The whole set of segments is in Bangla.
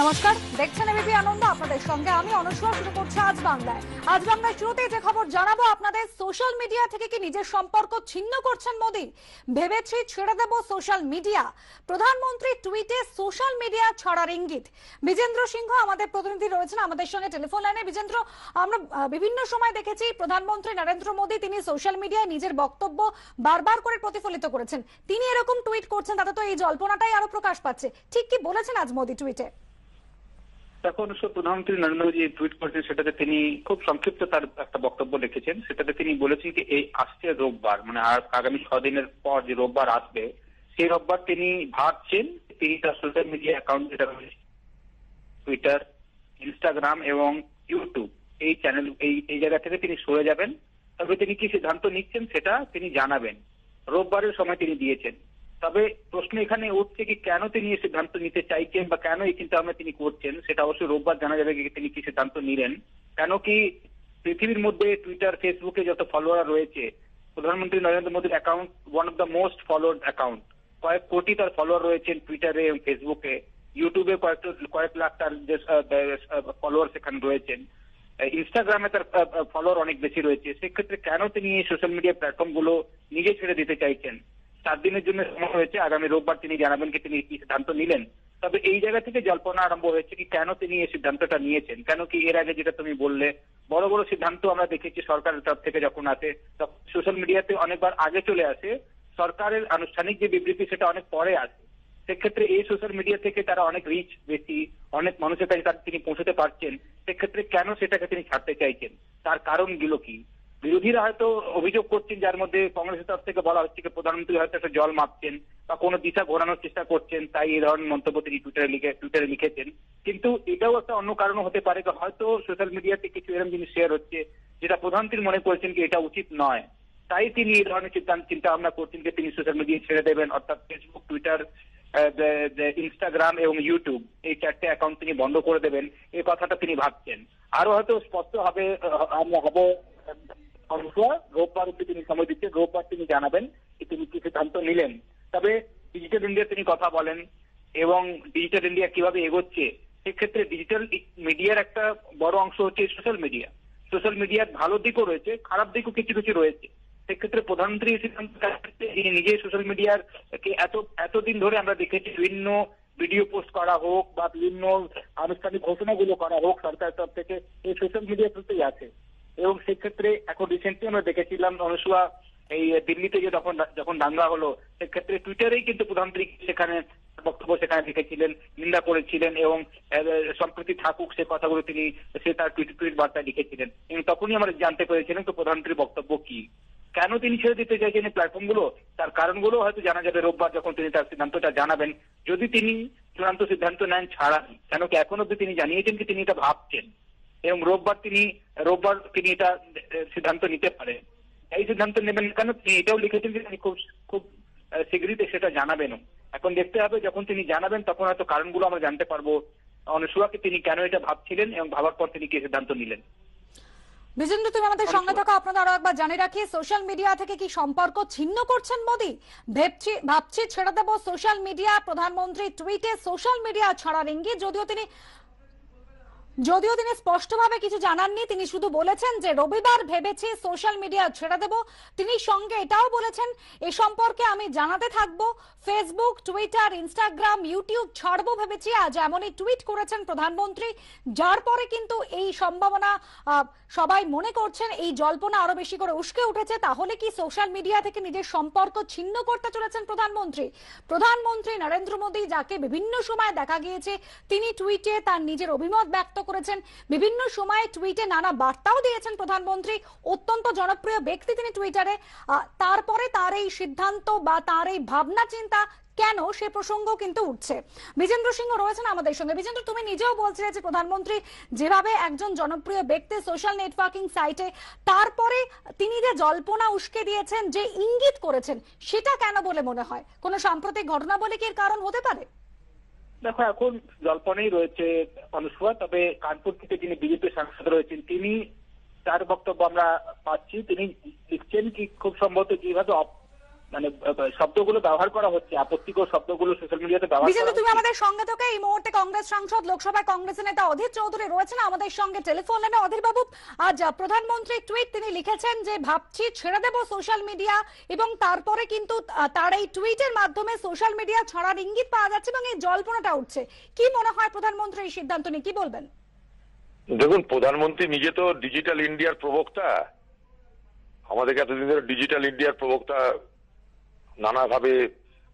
নমস্কার দেখছেন এবিপি আনন্দ আপনাদের সঙ্গে আমি অনসূয়া শুরু করছি আজ বাংলায় আজ বাংলায় শুরুতে যে খবর জানাবো আপনাদের সোশ্যাল মিডিয়া থেকে কি নিজের সম্পর্ক ছিন্ন করছেন মোদি ভেবেছি ছেড়ে দেব সোশ্যাল মিডিয়া প্রধানমন্ত্রী টুইটে সোশ্যাল মিডিয়া ছাড়ার ইঙ্গিত বিজেন্দ্র সিংহ আমাদের প্রতিনিধি রয়েছেন আমাদের সঙ্গে টেলিফোন লাইনে বিজেন্দ্র আমরা বিভিন্ন সময় দেখেছি প্রধানমন্ত্রী নরেন্দ্র মোদী তিনি সোশ্যাল মিডিয়ায় নিজের বক্তব্য বারবার করে প্রতিফলিত করেছেন তিনি এরকম টুইট করছেন তাতে তো এই জল্পনাটাই আরো প্রকাশ পাচ্ছে ঠিক কি বলেছেন আজ মোদি টুইটে অবশ্য প্রধানমন্ত্রী নরেন্দ্র যে টুইট করেছেন সেটাতে তিনি খুব সংক্ষিপ্ত তার একটা বক্তব্য লিখেছেন সেটাতে তিনি বলেছেন যে এই আসছে রোববার মানে আর আগামী ছদিনের পর যে রোববার আসবে সেই রোববার তিনি ভাবছেন তিনি তার সোশ্যাল মিডিয়া অ্যাকাউন্ট যেটা রয়েছে টুইটার ইনস্টাগ্রাম এবং ইউটিউব এই চ্যানেল এই এই জায়গা থেকে তিনি সরে যাবেন তবে তিনি কি সিদ্ধান্ত নিচ্ছেন সেটা তিনি জানাবেন রোববারের সময় তিনি দিয়েছেন তবে প্রশ্ন এখানে উঠছে কি কেন তিনি এই সিদ্ধান্ত নিতে চাইছেন বা কেন এই চিন্তা ভাবনা তিনি করছেন সেটা অবশ্যই রোববার জানা যাবে তিনি কি সিদ্ধান্ত নিলেন কেন কি পৃথিবীর মধ্যে টুইটার ফেসবুকে যত ফলোয়ার রয়েছে প্রধানমন্ত্রী নরেন্দ্র মোদীর account one of the most followed account কয়েক কোটি তার ফলোয়ার রয়েছেন টুইটারে এবং ফেসবুকে ইউটিউবে কয়েক কয়েক লাখ তার যে ফলোয়ার সেখানে রয়েছেন ইনস্টাগ্রামে তার ফলোয়ার অনেক বেশি রয়েছে সেক্ষেত্রে কেন তিনি এই সোশ্যাল মিডিয়া প্ল্যাটফর্ম গুলো নিজে ছেড়ে দিতে চাইছেন চার দিনের জন্য সময় হয়েছে আগামী রোববার তিনি জানাবেন কি তিনি কি সিদ্ধান্ত নিলেন তবে এই জায়গা থেকে জল্পনা আরম্ভ হয়েছে কি কেন তিনি এই সিদ্ধান্তটা নিয়েছেন কেন কি এর আগে যেটা তুমি বললে বড় বড় সিদ্ধান্ত আমরা দেখেছি সরকারের তরফ থেকে যখন আসে সোশ্যাল মিডিয়াতে অনেকবার আগে চলে আসে সরকারের আনুষ্ঠানিক যে বিবৃতি সেটা অনেক পরে আসে সেক্ষেত্রে এই সোশ্যাল মিডিয়া থেকে তারা অনেক রিচ বেশি অনেক মানুষের কাছে তিনি পৌঁছতে পারছেন সেক্ষেত্রে কেন সেটাকে তিনি ছাড়তে চাইছেন তার কারণগুলো কি বিরোধীরা হয়তো অভিযোগ করছেন যার মধ্যে কংগ্রেসের তরফ থেকে বলা হচ্ছে প্রধানমন্ত্রী হয়তো একটা জল মাপছেন বা কোনো দিশা ঘোরানোর চেষ্টা করছেন তাই এই ধরনের মন্তব্য তিনি টুইটারে লিখে টুইটারে লিখেছেন কিন্তু এটাও একটা অন্য কারণও হতে পারে হয়তো সোশ্যাল মিডিয়াতে কিছু এরকম জিনিস শেয়ার হচ্ছে যেটা প্রধানমন্ত্রী মনে করছেন কি এটা উচিত নয় তাই তিনি এই ধরনের চিন্তা চিন্তা ভাবনা করছেন যে তিনি সোশ্যাল মিডিয়া ছেড়ে দেবেন অর্থাৎ ফেসবুক টুইটার ইনস্টাগ্রাম এবং ইউটিউব এই চারটে অ্যাকাউন্ট তিনি বন্ধ করে দেবেন এই কথাটা তিনি ভাবছেন আরো হয়তো স্পষ্ট হবে আমরা হবো অন্ত রোববার অব্দি তিনি সময় দিচ্ছেন রোববার তিনি জানাবেন তিনি কি সিদ্ধান্ত নিলেন তবে ডিজিটাল ইন্ডিয়া তিনি কথা বলেন এবং ডিজিটাল ইন্ডিয়া কিভাবে এগোচ্ছে সেক্ষেত্রে ডিজিটাল মিডিয়ার একটা বড় অংশ হচ্ছে সোশ্যাল মিডিয়া সোশ্যাল মিডিয়ার ভালো দিকও রয়েছে খারাপ দিকও কিছু কিছু রয়েছে সেক্ষেত্রে প্রধানমন্ত্রী এই সিদ্ধান্ত তিনি নিজে সোশ্যাল মিডিয়ার কে এত এতদিন ধরে আমরা দেখেছি বিভিন্ন ভিডিও পোস্ট করা হোক বা বিভিন্ন আনুষ্ঠানিক ঘোষণাগুলো করা হোক সরকারের তরফ থেকে এই সোশ্যাল মিডিয়া চলতেই আছে এবং সেক্ষেত্রে এখন রিসেন্টলি আমরা দেখেছিলাম অনুসুয়া এই দিল্লিতে যে যখন যখন দাঙ্গা হলো সেক্ষেত্রে টুইটারেই কিন্তু প্রধানমন্ত্রী সেখানে বক্তব্য সেখানে লিখেছিলেন নিন্দা করেছিলেন এবং সম্প্রতি থাকুক সে কথাগুলো তিনি সে তার টুইট টুইট বার্তায় লিখেছিলেন এবং তখনই আমরা জানতে পেরেছিলেন তো প্রধানমন্ত্রীর বক্তব্য কি কেন তিনি ছেড়ে দিতে চাইছেন এই গুলো তার কারণ গুলো হয়তো জানা যাবে রোববার যখন তিনি তার সিদ্ধান্তটা জানাবেন যদি তিনি চূড়ান্ত সিদ্ধান্ত নেন ছাড়া কেন কি এখন অব্দি তিনি জানিয়েছেন কি তিনি এটা ভাবছেন এবং রোববার তিনি রোববার তিনি এটা সিদ্ধান্ত নিতে পারেন এই সিদ্ধান্ত নেবেন কেন তিনি এটাও লিখেছেন যে তিনি খুব খুব শীঘ্রই সেটা জানাবেন এখন দেখতে হবে যখন তিনি জানাবেন তখন হয়তো কারণগুলো আমরা জানতে পারবো অনুসুয়াকে তিনি কেন এটা ভাবছিলেন এবং ভাবার পর তিনি কি সিদ্ধান্ত নিলেন বিজেন্দ্র তুমি আমাদের সঙ্গে থাকো আপনাদের আরো একবার জানিয়ে রাখি সোশ্যাল মিডিয়া থেকে কি সম্পর্ক ছিন্ন করছেন মোদি ভেবছি ভাবছি ছেড়ে দেব সোশ্যাল মিডিয়া প্রধানমন্ত্রী টুইটে সোশ্যাল মিডিয়া ছাড়ার ইঙ্গিত যদিও তিনি যদিও তিনি স্পষ্টভাবে কিছু জানাননি তিনি শুধু বলেছেন যে রবিবার ভেবেছি সোশ্যাল মিডিয়া ছেড়ে দেব তিনি সঙ্গে এটাও বলেছেন এ সম্পর্কে আমি জানাতে থাকব ফেসবুক টুইটার ইনস্টাগ্রাম ইউটিউব ছাড়বো ভেবেছি আজ এমনই টুইট করেছেন প্রধানমন্ত্রী যার পরে কিন্তু এই সম্ভাবনা সবাই মনে করছেন এই জল্পনা আরো বেশি করে উস্কে উঠেছে তাহলে কি সোশ্যাল মিডিয়া থেকে নিজের সম্পর্ক ছিন্ন করতে চলেছেন প্রধানমন্ত্রী প্রধানমন্ত্রী নরেন্দ্র মোদী যাকে বিভিন্ন সময় দেখা গিয়েছে তিনি টুইটে তার নিজের অভিমত ব্যক্ত করেছেন বিভিন্ন সময়ে টুইটে নানা বার্তাও দিয়েছেন প্রধানমন্ত্রী অত্যন্ত জনপ্রিয় ব্যক্তি তিনি টুইটারে তারপরে তার এই সিদ্ধান্ত বা তার এই ভাবনা চিন্তা কেন সে প্রসঙ্গ কিন্তু উঠছে বিজেন্দ্র সিংহ রয়েছেন আমাদের সঙ্গে বিজেন্দ্র তুমি নিজেও বলছিলে যে প্রধানমন্ত্রী যেভাবে একজন জনপ্রিয় ব্যক্তি সোশ্যাল নেটওয়ার্কিং সাইটে তারপরে তিনি যে জল্পনা উস্কে দিয়েছেন যে ইঙ্গিত করেছেন সেটা কেন বলে মনে হয় কোনো সাম্প্রতিক ঘটনা বলে কি এর কারণ হতে পারে দেখো এখন জল্পনেই রয়েছে অনুসভা তবে কানপুর থেকে যিনি বিজেপি সাংসদ রয়েছেন তিনি তার বক্তব্য আমরা পাচ্ছি তিনি লিখছেন কি খুব সম্ভবত যেভাবে মানে শব্দগুলো ব্যবহার করা হচ্ছে আপত্তিকর শব্দগুলো সোশ্যাল মিডিয়াতে ব্যবহার বিজেন্দ্র তুমি আমাদের সঙ্গে থেকে এই মুহূর্তে কংগ্রেস সাংসদ লোকসভায় কংগ্রেস নেতা অধীর চৌধুরী রয়েছেন আমাদের সঙ্গে টেলিফোন লাইনে অধীর বাবু আজ প্রধানমন্ত্রী টুইট তিনি লিখেছেন যে ভাবছি ছেড়ে দেব সোশ্যাল মিডিয়া এবং তারপরে কিন্তু তার এই টুইটের মাধ্যমে সোশ্যাল মিডিয়া ছড়ার ইঙ্গিত পাওয়া যাচ্ছে এবং এই জল্পনাটা উঠছে কি মনে হয় প্রধানমন্ত্রী এই সিদ্ধান্ত নিয়ে কি বলবেন দেখুন প্রধানমন্ত্রী নিজে তো ডিজিটাল ইন্ডিয়ার প্রবক্তা আমাদেরকে এতদিন ধরে ডিজিটাল ইন্ডিয়ার প্রবক্তা নানাভাবে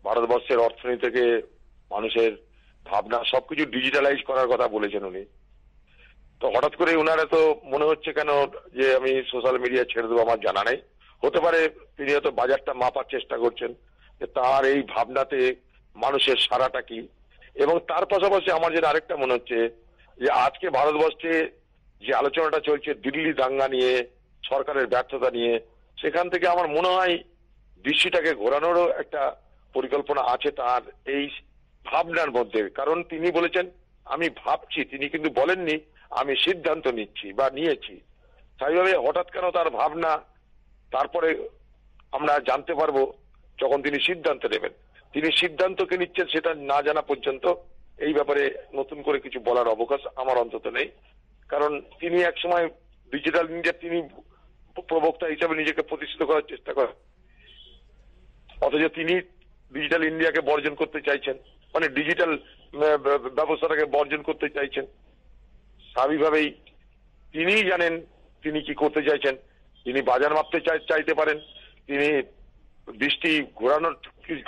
ভারতবর্ষের অর্থনীতি থেকে মানুষের ভাবনা সবকিছু ডিজিটালাইজ করার কথা বলেছেন উনি তো হঠাৎ করে উনারা তো মনে হচ্ছে কেন যে আমি সোশ্যাল মিডিয়া ছেড়ে দেবো আমার জানা নেই হতে পারে তিনি হয়তো বাজারটা মাপার চেষ্টা করছেন যে তার এই ভাবনাতে মানুষের সারাটা কি এবং তার পাশাপাশি আমার যেটা আরেকটা মনে হচ্ছে যে আজকে ভারতবর্ষে যে আলোচনাটা চলছে দিল্লি দাঙ্গা নিয়ে সরকারের ব্যর্থতা নিয়ে সেখান থেকে আমার মনে হয় দৃষ্টিটাকে ঘোরানোরও একটা পরিকল্পনা আছে তার এই ভাবনার মধ্যে কারণ তিনি বলেছেন আমি ভাবছি তিনি কিন্তু বলেননি আমি সিদ্ধান্ত নিচ্ছি বা নিয়েছি তাইভাবে হঠাৎ কেন তার ভাবনা তারপরে আমরা জানতে পারবো যখন তিনি সিদ্ধান্ত নেবেন তিনি সিদ্ধান্তকে নিচ্ছেন সেটা না জানা পর্যন্ত এই ব্যাপারে নতুন করে কিছু বলার অবকাশ আমার অন্তত নেই কারণ তিনি একসময় ডিজিটাল ইন্ডিয়া তিনি প্রবক্তা হিসাবে নিজেকে প্রতিষ্ঠিত করার চেষ্টা করেন অথচ তিনি ডিজিটাল ইন্ডিয়াকে বর্জন করতে চাইছেন মানে ডিজিটাল ব্যবস্থাটাকে বর্জন করতে চাইছেন স্বাভাবিকভাবেই তিনি জানেন তিনি কি করতে চাইছেন তিনি বাজার মাপতে চাইতে পারেন তিনি দৃষ্টি ঘোরানোর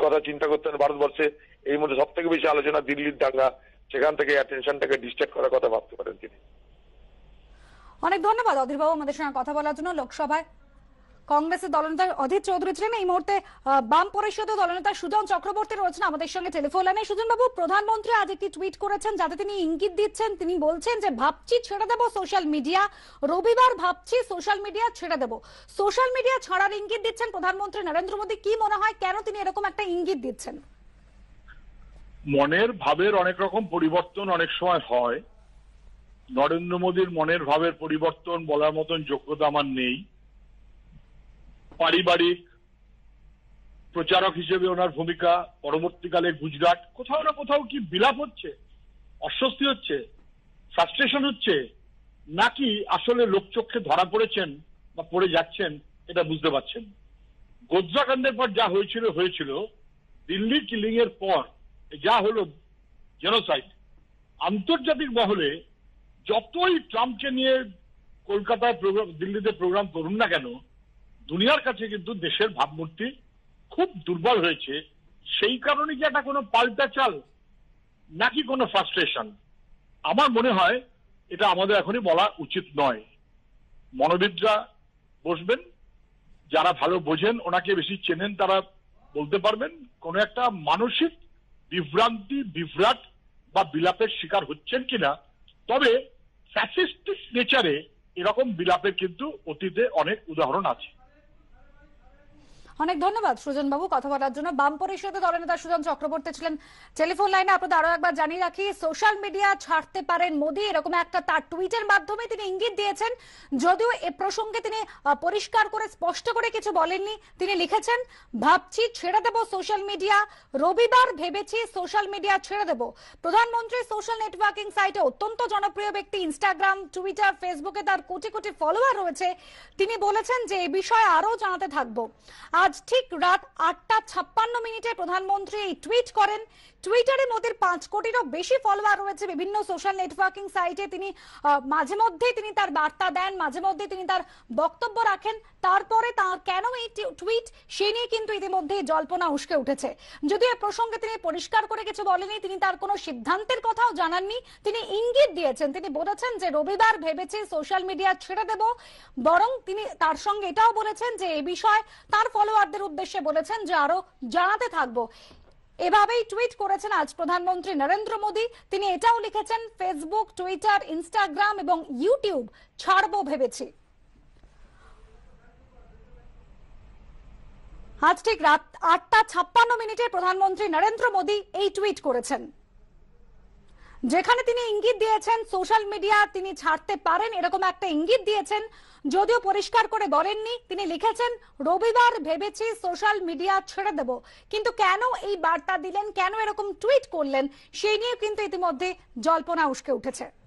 কথা চিন্তা করতেন ভারতবর্ষে এই মধ্যে সব থেকে বেশি আলোচনা দিল্লির দাঙ্গা সেখান থেকে অ্যাটেনশনটাকে ডিস্ট্রাক্ট করার কথা ভাবতে পারেন তিনি অনেক ধন্যবাদ অধীরবাবু আমাদের সঙ্গে কথা বলার জন্য লোকসভায় কংগ্রেসের দলনেতা অধীর চৌধুরী ছিলেন এই মুহূর্তে বাম পরিষদের দলনেতা সুজন চক্রবর্তী রয়েছেন আমাদের সঙ্গে টেলিফোন লাইনে সুজন বাবু প্রধানমন্ত্রী আজ একটি টুইট করেছেন যাতে তিনি ইঙ্গিত দিচ্ছেন তিনি বলছেন যে ভাবছি ছেড়ে দেব সোশ্যাল মিডিয়া রবিবার ভাবছি সোশ্যাল মিডিয়া ছেড়ে দেব সোশ্যাল মিডিয়া ছাড়ার ইঙ্গিত দিচ্ছেন প্রধানমন্ত্রী নরেন্দ্র মোদী কি মনে হয় কেন তিনি এরকম একটা ইঙ্গিত দিচ্ছেন মনের ভাবের অনেক রকম পরিবর্তন অনেক সময় হয় নরেন্দ্র মোদীর মনের ভাবের পরিবর্তন বলার মতন যোগ্যতা আমার নেই পারিবারিক প্রচারক হিসেবে ওনার ভূমিকা পরবর্তীকালে গুজরাট কোথাও না কোথাও কি বিলাপ হচ্ছে অস্বস্তি হচ্ছে ফ্রাস্ট্রেশন হচ্ছে নাকি আসলে লোকচক্ষে ধরা পড়েছেন বা পড়ে যাচ্ছেন এটা বুঝতে পারছেন গোদ্রাকাণ্ডের পর যা হয়েছিল হয়েছিল দিল্লি কিলিং এর পর যা হল জেনোসাইড আন্তর্জাতিক মহলে যতই ট্রাম্পকে নিয়ে কলকাতায় দিল্লিতে প্রোগ্রাম করুন না কেন দুনিয়ার কাছে কিন্তু দেশের ভাবমূর্তি খুব দুর্বল হয়েছে সেই কারণে কি একটা কোনো পাল্টা চাল নাকি কোনো ফ্রাস্ট্রেশন আমার মনে হয় এটা আমাদের এখনই বলা উচিত নয় মনোবিদরা বসবেন যারা ভালো বোঝেন ওনাকে বেশি চেনেন তারা বলতে পারবেন কোনো একটা মানসিক বিভ্রান্তি বিভ্রাট বা বিলাপের শিকার হচ্ছেন কিনা তবে ফ্যাসিস্টিক নেচারে এরকম বিলাপের কিন্তু অতীতে অনেক উদাহরণ আছে অনেক ধন্যবাদ সুজন বাবু কথা বলার জন্য বাম পরিষদের নেতা সুজন চক্রবর্তী ছিলেন টেলিফোন লাইনে আপনাদের আরো একবার জানিয়ে রাখি সোশ্যাল মিডিয়া ছাড়তে পারেন মোদি এরকম একটা তার টুইটের মাধ্যমে তিনি ইঙ্গিত দিয়েছেন যদিও এ প্রসঙ্গে তিনি পরিষ্কার করে স্পষ্ট করে কিছু বলেননি তিনি লিখেছেন ভাবছি ছেড়ে দেব সোশ্যাল মিডিয়া রবিবার ভেবেছি সোশ্যাল মিডিয়া ছেড়ে দেব প্রধানমন্ত্রী সোশ্যাল নেটওয়ার্কিং সাইটে অত্যন্ত জনপ্রিয় ব্যক্তি ইনস্টাগ্রাম টুইটার ফেসবুকে তার কোটি কোটি ফলোয়ার রয়েছে তিনি বলেছেন যে এ বিষয়ে আরও জানাতে থাকবো আজ ঠিক রাত আটটা ছাপ্পান্ন মিনিটে প্রধানমন্ত্রী এই টুইট করেন টুইটারে মোদের পাঁচ কোটিরও বেশি ফলোয়ার রয়েছে বিভিন্ন সোশ্যাল নেটওয়ার্কিং সাইটে তিনি মাঝে মধ্যে তিনি তার বার্তা দেন মাঝে মধ্যে তিনি তার বক্তব্য রাখেন তারপরে তার কেন এই টুইট সে নিয়ে কিন্তু ইতিমধ্যেই জল্পনা উস্কে উঠেছে যদিও এ প্রসঙ্গে তিনি পরিষ্কার করে কিছু বলেনি তিনি তার কোনো সিদ্ধান্তের কথাও জানাননি তিনি ইঙ্গিত দিয়েছেন তিনি বলেছেন যে রবিবার ভেবেছি সোশ্যাল মিডিয়া ছেড়ে দেব বরং তিনি তার সঙ্গে এটাও বলেছেন যে এই বিষয়ে তার ফলো খেলোয়াড়দের উদ্দেশ্যে বলেছেন যে আরো জানাতে থাকবো এভাবেই টুইট করেছেন আজ প্রধানমন্ত্রী নরেন্দ্র মোদী তিনি এটাও লিখেছেন ফেসবুক টুইটার ইনস্টাগ্রাম এবং ইউটিউব ছাড়বো ভেবেছি আজ ঠিক রাত আটটা ছাপ্পান্ন মিনিটে প্রধানমন্ত্রী নরেন্দ্র মোদী এই টুইট করেছেন যেখানে তিনি ইঙ্গিত দিয়েছেন সোশ্যাল মিডিয়া তিনি ছাড়তে পারেন এরকম একটা ইঙ্গিত দিয়েছেন যদিও পরিষ্কার করে বলেননি তিনি লিখেছেন রবিবার ভেবেছি সোশ্যাল মিডিয়া ছেড়ে দেব কিন্তু কেন এই বার্তা দিলেন কেন এরকম টুইট করলেন সেই নিয়ে কিন্তু ইতিমধ্যে জল্পনা উসকে উঠেছে